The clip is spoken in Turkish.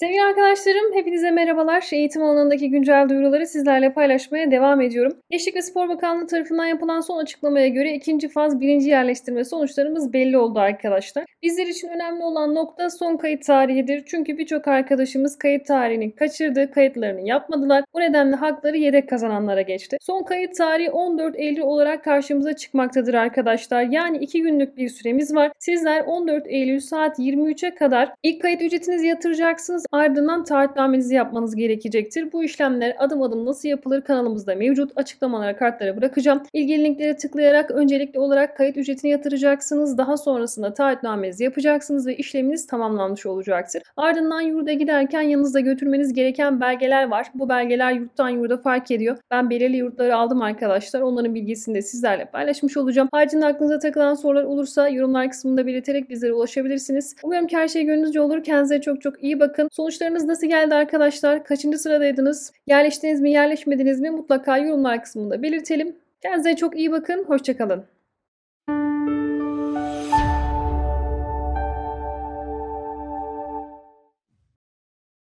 Sevgili arkadaşlarım, hepinize merhabalar. Eğitim alanındaki güncel duyuruları sizlerle paylaşmaya devam ediyorum. Gençlik ve Spor Bakanlığı tarafından yapılan son açıklamaya göre ikinci faz birinci yerleştirme sonuçlarımız belli oldu arkadaşlar. Bizler için önemli olan nokta son kayıt tarihidir. Çünkü birçok arkadaşımız kayıt tarihini kaçırdı, kayıtlarını yapmadılar. Bu nedenle hakları yedek kazananlara geçti. Son kayıt tarihi 14 Eylül olarak karşımıza çıkmaktadır arkadaşlar. Yani 2 günlük bir süremiz var. Sizler 14 Eylül saat 23'e kadar ilk kayıt ücretinizi yatıracaksınız Ardından taahhütnamenizi yapmanız gerekecektir. Bu işlemler adım adım nasıl yapılır kanalımızda mevcut. Açıklamalara kartlara bırakacağım. İlgili linklere tıklayarak öncelikli olarak kayıt ücretini yatıracaksınız. Daha sonrasında taahhütnamenizi yapacaksınız ve işleminiz tamamlanmış olacaktır. Ardından yurda giderken yanınızda götürmeniz gereken belgeler var. Bu belgeler yurttan yurda fark ediyor. Ben belirli yurtları aldım arkadaşlar. Onların bilgisini de sizlerle paylaşmış olacağım. Haricinde aklınıza takılan sorular olursa yorumlar kısmında belirterek bizlere ulaşabilirsiniz. Umarım ki her şey gönlünüzce olur. Kendinize çok çok iyi bakın. Sonuçlarınız nasıl geldi arkadaşlar? Kaçıncı sıradaydınız? Yerleştiniz mi yerleşmediniz mi? Mutlaka yorumlar kısmında belirtelim. Kendinize çok iyi bakın. Hoşçakalın.